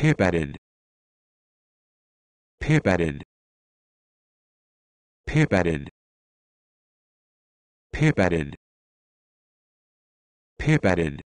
Pip Pip Pip added. added. added. Pip added. Pip added.